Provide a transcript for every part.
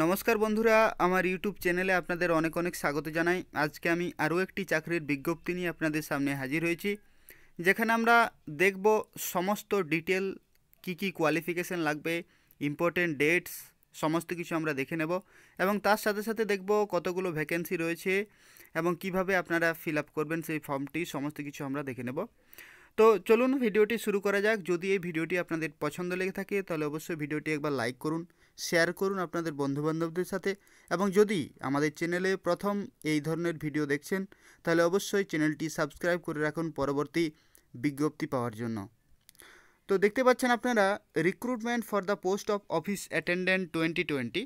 নমস্কার বন্ধুরা আমার ইউটিউব চ্যানেলে আপনাদের অনেক অনেক স্বাগত জানাই আজকে আমি আরও একটি চাকরির বিজ্ঞপ্তি নিয়ে আপনাদের সামনে হাজির হয়েছি যেখানে আমরা দেখব সমস্ত ডিটেল কি কি কোয়ালিফিকেশান লাগবে ইম্পর্টেন্ট ডেটস সমস্ত কিছু আমরা দেখে নেব এবং তার সাথে সাথে দেখব কতগুলো ভ্যাকেন্সি রয়েছে এবং কিভাবে আপনারা ফিল আপ করবেন সেই ফর্মটি সমস্ত কিছু আমরা দেখে নেব তো চলুন ভিডিওটি শুরু করা যাক যদি এই ভিডিওটি আপনাদের পছন্দ লেগে থাকে তাহলে অবশ্যই ভিডিওটি একবার লাইক করুন শেয়ার করুন আপনাদের বন্ধুবান্ধবদের সাথে এবং যদি আমাদের চ্যানেলে প্রথম এই ধরনের ভিডিও দেখছেন তাহলে অবশ্যই চ্যানেলটি সাবস্ক্রাইব করে রাখুন পরবর্তী বিজ্ঞপ্তি পাওয়ার জন্য তো দেখতে পাচ্ছেন আপনারা recruitment for the post of office attendant twenty twenty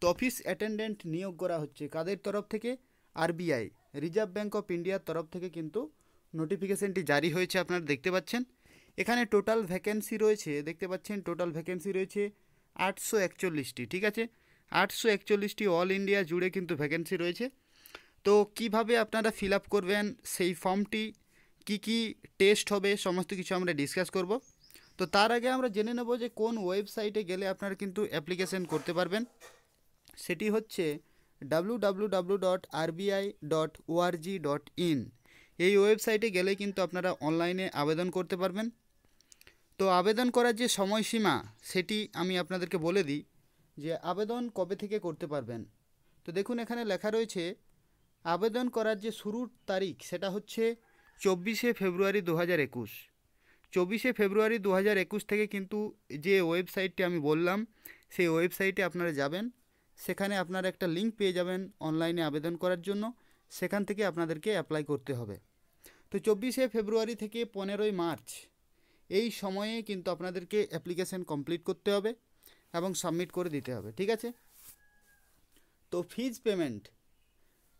তো অফিস অ্যাটেন্ডেন্ট নিয়োগ করা হচ্ছে কাদের তরফ থেকে আরবিআই রিজার্ভ ব্যাঙ্ক অফ ইন্ডিয়ার তরফ থেকে কিন্তু নোটিফিকেশনটি জারি হয়েছে আপনারা দেখতে পাচ্ছেন এখানে টোটাল ভ্যাকেন্সি রয়েছে দেখতে পাচ্ছেন টোটাল ভ্যাকেন্সি রয়েছে আটশো একচল্লিশটি ঠিক আছে আটশো একচল্লিশটি অল ইন্ডিয়া জুড়ে কিন্তু ভ্যাকেন্সি রয়েছে তো কিভাবে আপনারা ফিল আপ করবেন সেই ফর্মটি কি কি টেস্ট হবে সমস্ত কিছু আমরা ডিসকাস করব তো তার আগে আমরা জেনে নেব যে কোন ওয়েবসাইটে গেলে আপনারা কিন্তু অ্যাপ্লিকেশন করতে পারবেন সেটি হচ্ছে W W W dot RBI dot ORG dot in এই ওয়েবসাইটে গেলে কিন্তু আপনারা অনলাইনে আবেদন করতে পারবেন তো আবেদন করার যে সময়সীমা সেটি আমি আপনাদেরকে বলে দিই যে আবেদন কবে থেকে করতে পারবেন তো দেখুন এখানে লেখা রয়েছে আবেদন করার যে শুরুর তারিখ সেটা হচ্ছে চব্বিশে ফেব্রুয়ারি দু হাজার একুশ চব্বিশে ফেব্রুয়ারি দু হাজার একুশ থেকে কিন্তু যে ওয়েবসাইটটি আমি বললাম সেই ওয়েবসাইটে আপনারা যাবেন সেখানে আপনারা একটা লিঙ্ক পেয়ে যাবেন অনলাইনে আবেদন করার জন্য সেখান থেকে আপনাদেরকে অ্যাপ্লাই করতে হবে তো চব্বিশে ফেব্রুয়ারি থেকে পনেরোই মার্চ এই সময়ে কিন্তু আপনাদেরকে অ্যাপ্লিকেশান কমপ্লিট করতে হবে এবং সাবমিট করে দিতে হবে ঠিক আছে তো ফিজ পেমেন্ট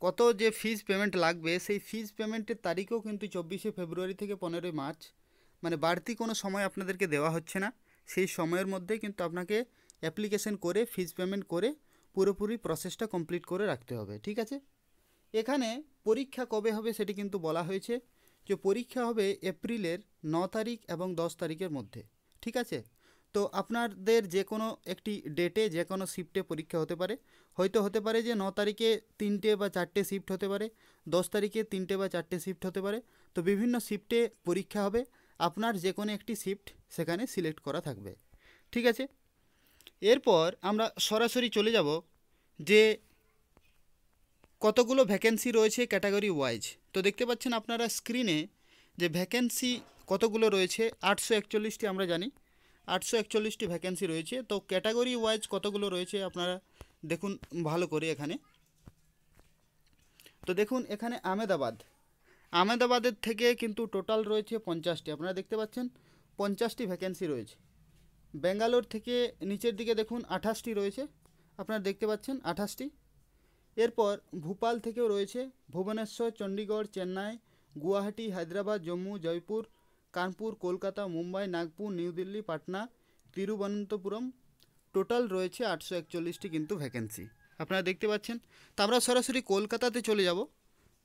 কত যে ফিজ পেমেন্ট লাগবে সেই ফিজ পেমেন্টের তারিখও কিন্তু চব্বিশে ফেব্রুয়ারি থেকে পনেরোই মার্চ মানে বাড়তি কোনো সময় আপনাদেরকে দেওয়া হচ্ছে না সেই সময়ের মধ্যে কিন্তু আপনাকে অ্যাপ্লিকেশন করে ফিজ পেমেন্ট করে পুরোপুরি প্রসেসটা কমপ্লিট করে রাখতে হবে ঠিক আছে এখানে পরীক্ষা কবে হবে সেটি কিন্তু বলা হয়েছে যে পরীক্ষা হবে এপ্রিলের ন তারিখ এবং দশ তারিখের মধ্যে ঠিক আছে তো আপনাদের যে কোনো একটি ডেটে যে কোনো শিফটে পরীক্ষা হতে পারে হয়তো হতে পারে যে ন তারিখে তিনটে বা চারটে শিফট হতে পারে দশ তারিখে তিনটে বা চারটে শিফট হতে পারে তো বিভিন্ন শিফটে পরীক্ষা হবে আপনার যে কোনো একটি শিফট সেখানে সিলেক্ট করা থাকবে ঠিক আছে এরপর আমরা সরাসরি চলে যাব যে কতগুলো ভ্যাকেন্সি রয়েছে ক্যাটাগরি ওয়াইজ তো দেখতে পাচ্ছেন আপনারা স্ক্রিনে যে ভ্যাকেন্সি কতগুলো রয়েছে আটশো একচল্লিশটি আমরা জানি আটশো একচল্লিশটি ভ্যাকেন্সি রয়েছে তো ক্যাটাগরি ওয়াইজ কতগুলো রয়েছে আপনারা দেখুন ভালো করে এখানে তো দেখুন এখানে আমেদাবাদ আমেদাবাদের থেকে কিন্তু টোটাল রয়েছে পঞ্চাশটি আপনারা দেখতে পাচ্ছেন পঞ্চাশটি ভ্যাকেন্সি রয়েছে বেঙ্গালোর থেকে নিচের দিকে দেখুন আঠাশটি রয়েছে আপনারা দেখতে পাচ্ছেন আঠাশটি এরপর ভূপাল থেকেও রয়েছে ভুবনেশ্বর চণ্ডীগড় চেন্নাই গুয়াহাটি হায়দ্রাবাদ জম্মু জয়পুর কানপুর কলকাতা মুম্বাই নাগপুর নিউ দিল্লি পাটনা তিরুবনন্তপুরম টোটাল রয়েছে আটশো একচল্লিশটি কিন্তু ভ্যাকেন্সি আপনারা দেখতে পাচ্ছেন তো আমরা সরাসরি কলকাতাতে চলে যাব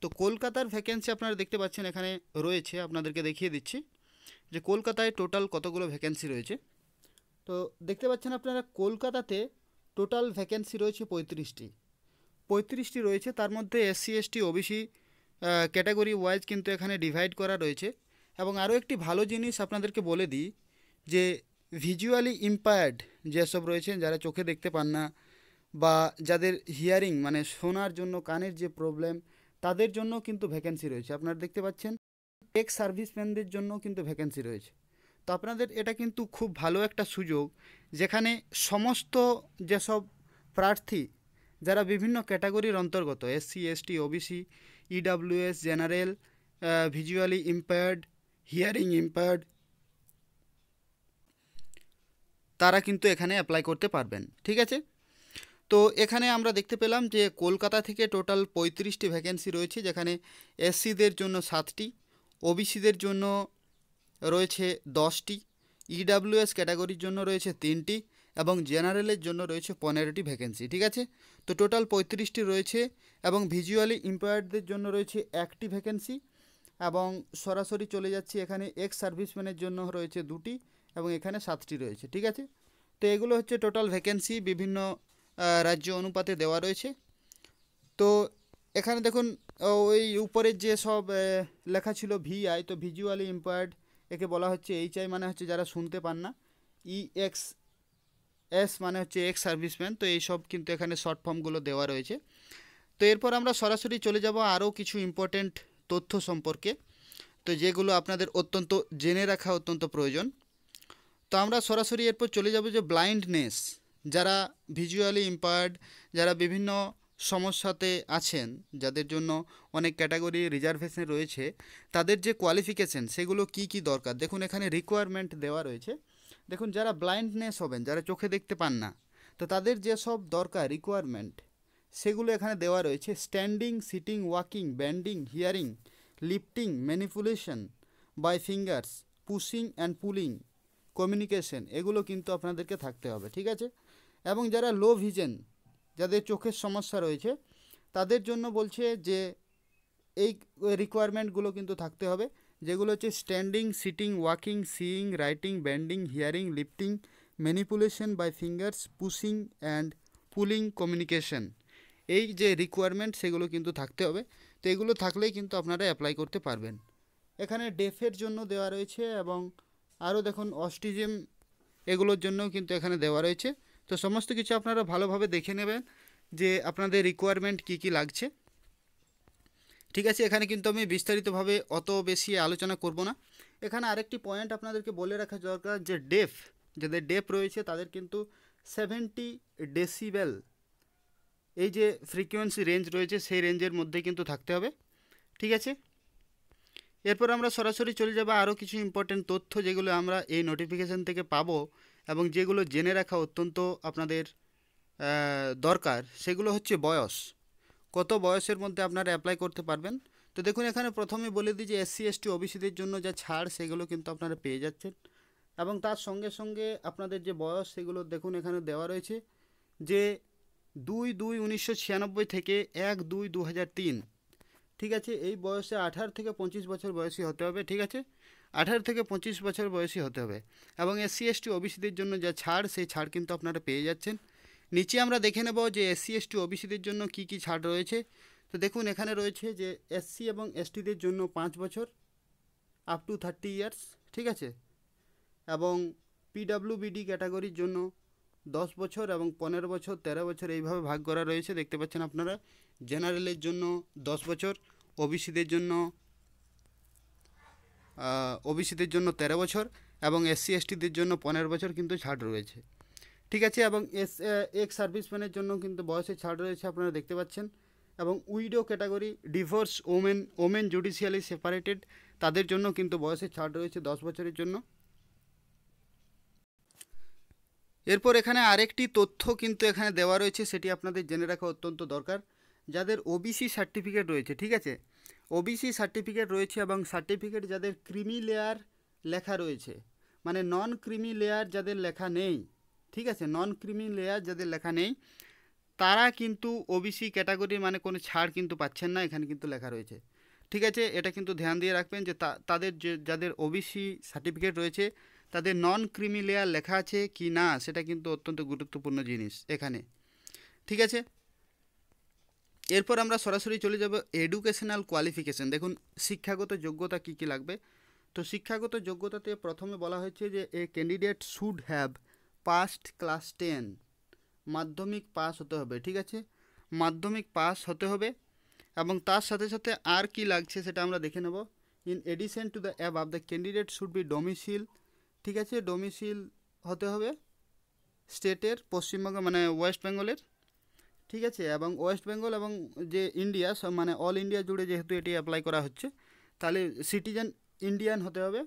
তো কলকাতার ভ্যাকেন্সি আপনারা দেখতে পাচ্ছেন এখানে রয়েছে আপনাদেরকে দেখিয়ে দিচ্ছি যে কলকাতায় টোটাল কতগুলো ভ্যাকেন্সি রয়েছে তো দেখতে পাচ্ছেন আপনারা কলকাতাতে টোটাল ভ্যাকেন্সি রয়েছে পঁয়ত্রিশটি পঁয়ত্রিশটি রয়েছে তার মধ্যে SC ST OBC category wise কিন্তু এখানে ডিভাইড করা রয়েছে এবং আরও একটি ভালো জিনিস আপনাদেরকে বলে দিই যে ভিজুয়ালি ইম্পায়ার্ড যেসব রয়েছেন যারা চোখে দেখতে পান না বা যাদের হিয়ারিং মানে শোনার জন্য কানের যে প্রবলেম তাদের জন্য কিন্তু ভ্যাকেন্সি রয়েছে আপনারা দেখতে পাচ্ছেন টেক সার্ভিসম্যানদের জন্য কিন্তু ভ্যাকেন্সি রয়েছে তো আপনাদের এটা কিন্তু খুব ভালো একটা সুযোগ যেখানে সমস্ত যেসব প্রার্থী যারা বিভিন্ন ক্যাটাগরির অন্তর্গত SC ST OBC EWS general visually impaired hearing impaired তারা কিন্তু এখানে অ্যাপ্লাই করতে পারবেন ঠিক আছে তো এখানে আমরা দেখতে পেলাম যে কলকাতা থেকে টোটাল পঁয়ত্রিশটি ভ্যাকেন্সি রয়েছে যেখানে এসসিদের জন্য সাতটি ওবিসিদের জন্য রয়েছে দশটি ইডাব্লিউএস e ক্যাটাগরির জন্য রয়েছে তিনটি এবং জেনারেলের জন্য রয়েছে পনেরোটি ভ্যাকেন্সি ঠিক আছে তো টোটাল পঁয়ত্রিশটি রয়েছে এবং ভিজুয়ালি ইম্পায়ার্ডদের জন্য রয়েছে একটি ভ্যাকেন্সি এবং সরাসরি চলে যাচ্ছি এখানে এক্স সার্ভিসম্যানের জন্য রয়েছে দুটি এবং এখানে সাতটি রয়েছে ঠিক আছে তো এগুলো হচ্ছে টোটাল ভ্যাকেন্সি বিভিন্ন রাজ্য অনুপাতে দেওয়া রয়েছে তো এখানে দেখুন ওই উপরের যে সব লেখা ছিল ভিআই তো ভিজুয়ালি ইম্পায়ার্ড একে বলা হচ্ছে এইচআই মানে হচ্ছে যারা শুনতে পান না ইএক্স এস মানে হচ্ছে এক্স সার্ভিসম্যান তো এইসব কিন্তু এখানে শর্ট ফর্মগুলো দেওয়া রয়েছে তো এরপর আমরা সরাসরি চলে যাব আরও কিছু ইম্পর্টেন্ট তথ্য সম্পর্কে তো যেগুলো আপনাদের অত্যন্ত জেনে রাখা অত্যন্ত প্রয়োজন তো আমরা সরাসরি এরপর চলে যাব যে ব্লাইন্ডনেস যারা ভিজুয়ালি ইম্পায়ার্ড যারা বিভিন্ন সমস্যাতে আছেন যাদের জন্য অনেক ক্যাটাগরি রিজার্ভেশন রয়েছে তাদের যে কোয়ালিফিকেশন সেগুলো কি কি দরকার দেখুন এখানে রিকোয়ারমেন্ট দেওয়া রয়েছে দেখুন যারা ব্লাইন্ডনেস হবেন যারা চোখে দেখতে পান না তো তাদের যেসব দরকার রিকোয়ারমেন্ট সেগুলো এখানে দেওয়া রয়েছে standing sitting walking bending hearing lifting manipulation by fingers pushing and pulling communication এগুলো কিন্তু আপনাদেরকে থাকতে হবে ঠিক আছে এবং যারা লো ভিজন যাদের চোখের সমস্যা রয়েছে তাদের জন্য বলছে যে এই রিকোয়ারমেন্টগুলো কিন্তু থাকতে হবে যেগুলো হচ্ছে standing sitting walking seeing writing bending hearing lifting manipulation by fingers pushing and pulling communication এই যে রিকোয়ারমেন্ট সেগুলো কিন্তু থাকতে হবে তো এগুলো থাকলেই কিন্তু আপনারা অ্যাপ্লাই করতে পারবেন এখানে ডেফের জন্য দেওয়া রয়েছে এবং আরও দেখুন অস্টিজিম এগুলোর জন্যও কিন্তু এখানে দেওয়া রয়েছে তো সমস্ত কিছু আপনারা ভালোভাবে দেখে নেবেন যে আপনাদের রিকোয়ারমেন্ট কি কি লাগছে ঠিক আছে এখানে কিন্তু আমি বিস্তারিতভাবে অত বেশি আলোচনা করব না এখানে আরেকটি পয়েন্ট আপনাদেরকে বলে রাখা দরকার যে ডেফ যাদের ডেফ রয়েছে তাদের কিন্তু সেভেন্টি ডেসিবেল এই যে ফ্রিকোয়েন্সি রেঞ্জ রয়েছে সেই রেঞ্জের মধ্যে কিন্তু থাকতে হবে ঠিক আছে এরপর আমরা সরাসরি চলে যাব আরও কিছু ইম্পর্টেন্ট তথ্য যেগুলো আমরা এই নোটিফিকেশান থেকে পাবো এবং যেগুলো জেনে রাখা অত্যন্ত আপনাদের দরকার সেগুলো হচ্ছে বয়স কত বয়সের মধ্যে আপনারা অ্যাপ্লাই করতে পারবেন তো দেখুন এখানে প্রথমে বলে দিই যে এসসি এসটি ওবিসিদের জন্য যা ছাড় সেগুলো কিন্তু আপনারা পেয়ে যাচ্ছেন এবং তার সঙ্গে সঙ্গে আপনাদের যে বয়স সেগুলো দেখুন এখানে দেওয়া রয়েছে যে দুই দুই উনিশশো থেকে এক দুই দু ঠিক আছে এই বয়সে আঠারো থেকে পঁচিশ বছর বয়সী হতে হবে ঠিক আছে আঠারো থেকে পঁচিশ বছর বয়সী হতে হবে এবং এসসি এসটি ওবিসিদের জন্য যা ছাড় সেই ছাড় কিন্তু আপনারা পেয়ে যাচ্ছেন নিচে আমরা দেখে নেব যে এসসি এসটি ওবিসিদের জন্য কি কি ছাড় রয়েছে তো দেখুন এখানে রয়েছে যে এসসি এবং এসটিদের জন্য পাঁচ বছর আপ টু থার্টি ইয়ার্স ঠিক আছে এবং পিডাব্লিউবিডি ক্যাটাগরির জন্য দশ বছর এবং পনেরো বছর তেরো বছর এইভাবে ভাগ করা রয়েছে দেখতে পাচ্ছেন আপনারা জেনারেলের জন্য দশ বছর ওবিসিদের জন্য ওবিসিদের জন্য তেরো বছর এবং এসসি এসটিদের জন্য পনেরো বছর কিন্তু ছাড় রয়েছে ঠিক আছে এবং এস এক্স সার্ভিসম্যানের জন্য কিন্তু বয়সের ছাড় রয়েছে আপনারা দেখতে পাচ্ছেন এবং widow category divorce women women judicially separated তাদের জন্য কিন্তু বয়সের ছাড় রয়েছে দশ বছরের জন্য এরপর এখানে আরেকটি তথ্য কিন্তু এখানে দেওয়া রয়েছে সেটি আপনাদের জেনে রাখা অত্যন্ত দরকার যাদের ওবিসি সার্টিফিকেট রয়েছে ঠিক আছে ওবিসি সার্টিফিকেট রয়েছে এবং সার্টিফিকেট যাদের ক্রিমি লেয়ার লেখা রয়েছে মানে নন ক্রিমি লেয়ার যাদের লেখা নেই ঠিক আছে নন ক্রিমি লেয়ার যাদের লেখা নেই তারা কিন্তু ওবিসি ক্যাটাগরির মানে কোনো ছাড় কিন্তু পাচ্ছেন না এখানে কিন্তু লেখা রয়েছে ঠিক আছে এটা কিন্তু ধ্যান দিয়ে রাখবেন যে তাদের যে যাদের ওবিসি সার্টিফিকেট রয়েছে তাদের নন ক্রিমি লেয়ার লেখা আছে কি না সেটা কিন্তু অত্যন্ত গুরুত্বপূর্ণ জিনিস এখানে ঠিক আছে এরপর আমরা সরাসরি চলে যাব এডুকেশনাল কোয়ালিফিকেশান দেখুন শিক্ষাগত যোগ্যতা কি কি লাগবে তো শিক্ষাগত যোগ্যতাতে প্রথমে বলা হয়েছে যে a candidate should have passed class ten মাধ্যমিক পাস হতে হবে ঠিক আছে মাধ্যমিক পাস হতে হবে এবং তার সাথে সাথে আর কি লাগছে সেটা আমরা দেখে নেব in addition to the above of the candidate should be domicile ঠিক আছে ডোমিসিল হতে হবে স্টেটের পশ্চিমবঙ্গ মানে ওয়েস্ট বেঙ্গলের ঠিক আছে এবং ওয়েস্ট বেঙ্গল এবং যে ইন্ডিয়া মানে অল ইন্ডিয়া জুড়ে যেহেতু এটি অ্যাপ্লাই করা হচ্ছে তাহলে সিটিজেন ইন্ডিয়ান হতে হবে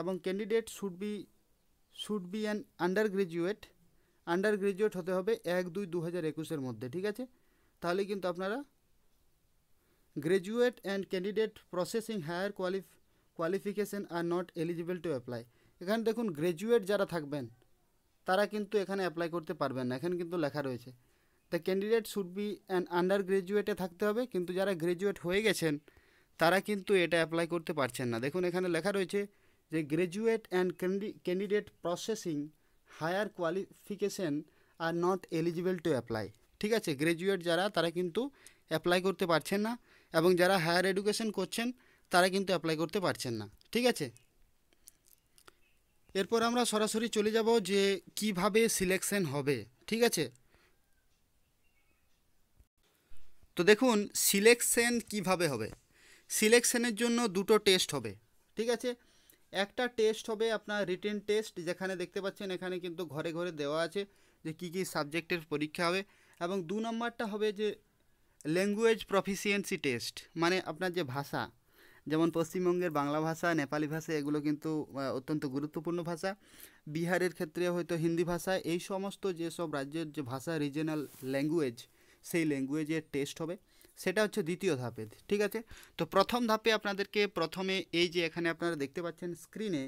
এবং candidate should be should be an undergraduate undergraduate হতে হবে এক দুই দু হাজার একুশের মধ্যে ঠিক আছে তাহলে কিন্তু আপনারা graduate and candidate processing higher কোয়ালিফ qualification are not eligible to apply এখানে দেখুন গ্রাজুয়েট যারা থাকবেন তারা কিন্তু এখানে অ্যাপ্লাই করতে পারবেন না এখানে কিন্তু লেখা রয়েছে the candidate should be an আন্ডার গ্রাজুয়েটে থাকতে হবে কিন্তু যারা গ্রাজুয়েট হয়ে গেছেন তারা কিন্তু এটা অ্যাপ্লাই করতে পারছেন না দেখুন এখানে লেখা রয়েছে যে graduate and candidate processing higher qualification are not eligible to apply ঠিক আছে গ্র্যাজুয়েট যারা তারা কিন্তু অ্যাপ্লাই করতে পারছেন না এবং যারা হায়ার এডুকেশন করছেন তারা কিন্তু অ্যাপ্লাই করতে পারছেন না ঠিক আছে এরপর আমরা সরাসরি চলে যাব যে কিভাবে সিলেকশন হবে ঠিক আছে তো দেখুন সিলেকশন কিভাবে হবে সিলেকশনের জন্য দুটো টেস্ট হবে ঠিক আছে একটা টেস্ট হবে আপনার রিটেন টেস্ট যেখানে দেখতে পাচ্ছেন এখানে কিন্তু ঘরে ঘরে দেওয়া আছে যে কি কি সাবজেক্টের পরীক্ষা হবে এবং দু নম্বরটা হবে যে ল্যাঙ্গুয়েজ প্রফিসিয়েন্সি টেস্ট মানে আপনার যে ভাষা যেমন পশ্চিমবঙ্গের বাংলা ভাষা নেপালি ভাষা এগুলো কিন্তু অত্যন্ত গুরুত্বপূর্ণ ভাষা বিহারের ক্ষেত্রে হয়তো হিন্দি ভাষা এই সমস্ত যেসব রাজ্যের যে ভাষা রিজিনাল ল্যাঙ্গুয়েজ সেই ল্যাঙ্গুয়েজের টেস্ট হবে সেটা হচ্ছে দ্বিতীয় ধাপে ঠিক আছে তো প্রথম ধাপে আপনাদেরকে প্রথমে এই যে এখানে আপনারা দেখতে পাচ্ছেন স্ক্রিনে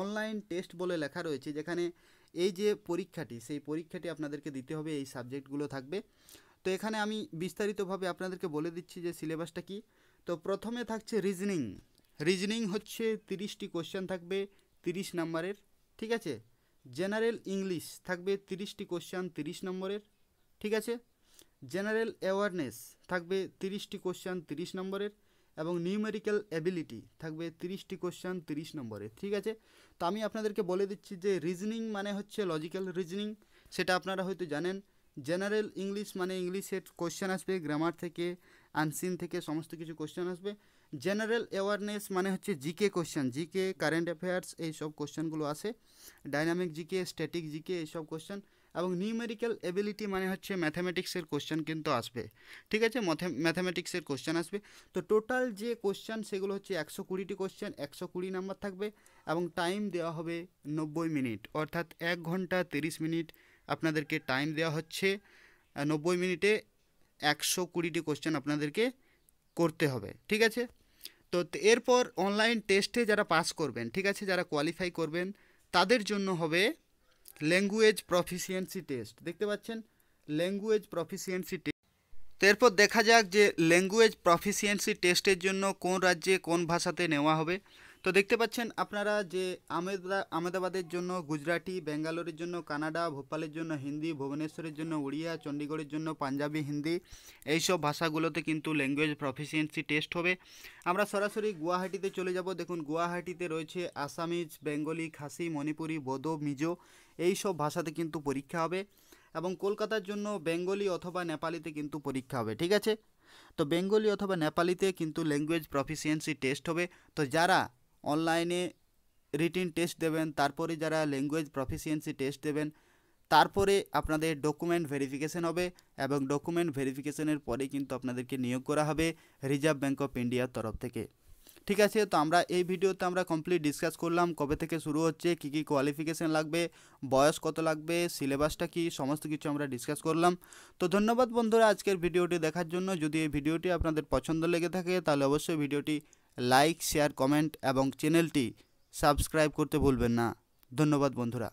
অনলাইন টেস্ট বলে লেখা রয়েছে যেখানে এই যে পরীক্ষাটি সেই পরীক্ষাটি আপনাদেরকে দিতে হবে এই সাবজেক্টগুলো থাকবে তো এখানে আমি বিস্তারিতভাবে আপনাদেরকে বলে দিচ্ছি যে সিলেবাসটা কি তো প্রথমে থাকছে রিজনিং রিজনিং হচ্ছে তিরিশটি কোশ্চেন থাকবে তিরিশ নম্বরের ঠিক আছে জেনারেল ইংলিশ থাকবে তিরিশটি কোশ্চেন তিরিশ নম্বরের ঠিক আছে জেনারেল অ্যাওয়ারনেস থাকবে তিরিশটি কোশ্চান তিরিশ নম্বরের এবং নিউমেরিক্যাল অ্যাবিলিটি থাকবে তিরিশটি কোশ্চান তিরিশ নম্বরের ঠিক আছে তো আমি আপনাদেরকে বলে দিচ্ছি যে রিজনিং মানে হচ্ছে লজিক্যাল রিজনিং সেটা আপনারা হয়তো জানেন জেনারেল ইংলিশ মানে ইংলিশের কোশ্চেন আসবে গ্রামার থেকে আনসিন থেকে সমস্ত কিছু কোশ্চেন আসবে জেনারেল অ্যাওয়ারনেস মানে হচ্ছে GK question GK current affairs এই সব কোশ্চেনগুলো আসে ডাইনামিক জিকে স্ট্যাটিক জিকে এইসব কোশ্চেন এবং নিউমেরিক্যাল এবিলিটি মানে হচ্ছে ম্যাথামেটিক্সের কোশ্চেন কিন্তু আসবে ঠিক আছে ম্যাথামেটিক্সের কোশ্চেন আসবে তো টোটাল যে কোশ্চেন সেগুলো হচ্ছে একশো কুড়িটি কোশ্চেন একশো কুড়ি নাম্বার থাকবে এবং টাইম দেওয়া হবে নব্বই মিনিট অর্থাৎ এক ঘন্টা তিরিশ মিনিট আপনাদেরকে টাইম দেওয়া হচ্ছে নব্বই মিনিটে একশো কুড়িটি কোশ্চেন আপনাদেরকে করতে হবে ঠিক আছে তো এরপর অনলাইন টেস্টে যারা পাস করবেন ঠিক আছে যারা কোয়ালিফাই করবেন তাদের জন্য হবে ল্যাঙ্গুয়েজ প্রফিসিয়েন্সি টেস্ট দেখতে পাচ্ছেন ল্যাঙ্গুয়েজ প্রফিসিয়েন্সি টেস্ট এরপর দেখা যাক যে ল্যাঙ্গুয়েজ প্রফিসিয়েন্সি টেস্টের জন্য কোন রাজ্যে কোন ভাষাতে নেওয়া হবে তো দেখতে পাচ্ছেন আপনারা যে আহমেদাবাদের জন্য গুজরাটি বেঙ্গালোরের জন্য কানাডা ভোপালের জন্য হিন্দি ভুবনেশ্বরের জন্য উড়িয়া চণ্ডীগড়ের জন্য পাঞ্জাবি হিন্দি এইসব ভাষাগুলোতে কিন্তু ল্যাঙ্গুয়েজ প্রফিসিয়েন্সি টেস্ট হবে আমরা সরাসরি গুয়াহাটিতে চলে যাব দেখুন গুয়াহাটিতে রয়েছে আসামিজ বেঙ্গলি খাসি মণিপুরি বোদো মিজো এই সব ভাষাতে কিন্তু পরীক্ষা হবে এবং কলকাতার জন্য বেঙ্গলি অথবা নেপালিতে কিন্তু পরীক্ষা হবে ঠিক আছে তো বেঙ্গলি অথবা নেপালিতে কিন্তু ল্যাঙ্গুয়েজ প্রফিসিয়েন্সি টেস্ট হবে তো যারা অনলাইনে রিটিন টেস্ট দেবেন তারপরে যারা ল্যাঙ্গুয়েজ প্রফিসিয়েন্সি টেস্ট দেবেন তারপরে আপনাদের ডকুমেন্ট ভেরিফিকেশান হবে এবং ডকুমেন্ট ভেরিফিকেশানের পরে কিন্তু আপনাদেরকে নিয়োগ করা হবে রিজার্ভ ব্যাঙ্ক অফ ইন্ডিয়ার তরফ থেকে ঠিক আছে তো আমরা এই ভিডিওতে আমরা কমপ্লিট ডিসকাস করলাম কবে থেকে শুরু হচ্ছে কী কী কোয়ালিফিকেশান লাগবে বয়স কত লাগবে সিলেবাসটা কি সমস্ত কিছু আমরা ডিসকাস করলাম তো ধন্যবাদ বন্ধুরা আজকের ভিডিওটি দেখার জন্য যদি এই ভিডিওটি আপনাদের পছন্দ লেগে থাকে তাহলে অবশ্যই ভিডিওটি লাইক শেয়ার কমেন্ট এবং চ্যানেলটি সাবস্ক্রাইব করতে ভুলবেন না ধন্যবাদ বন্ধুরা